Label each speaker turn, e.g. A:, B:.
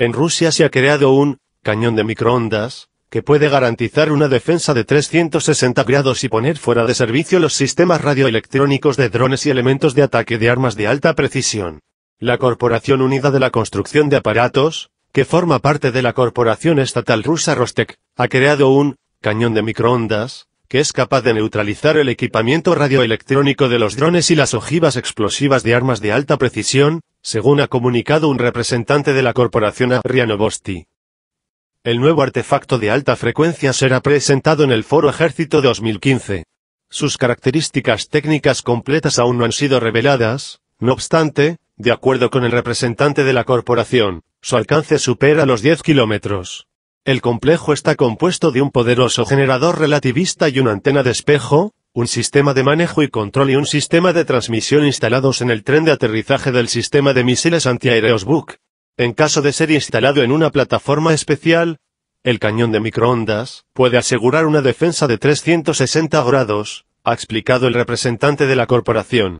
A: En Rusia se ha creado un cañón de microondas, que puede garantizar una defensa de 360 grados y poner fuera de servicio los sistemas radioelectrónicos de drones y elementos de ataque de armas de alta precisión. La Corporación Unida de la Construcción de Aparatos, que forma parte de la Corporación Estatal Rusa Rostec, ha creado un cañón de microondas, que es capaz de neutralizar el equipamiento radioelectrónico de los drones y las ojivas explosivas de armas de alta precisión, según ha comunicado un representante de la corporación Arrianovosti. El nuevo artefacto de alta frecuencia será presentado en el Foro Ejército 2015. Sus características técnicas completas aún no han sido reveladas, no obstante, de acuerdo con el representante de la corporación, su alcance supera los 10 kilómetros. El complejo está compuesto de un poderoso generador relativista y una antena de espejo, un sistema de manejo y control y un sistema de transmisión instalados en el tren de aterrizaje del sistema de misiles antiaéreos Buk. En caso de ser instalado en una plataforma especial, el cañón de microondas puede asegurar una defensa de 360 grados, ha explicado el representante de la corporación.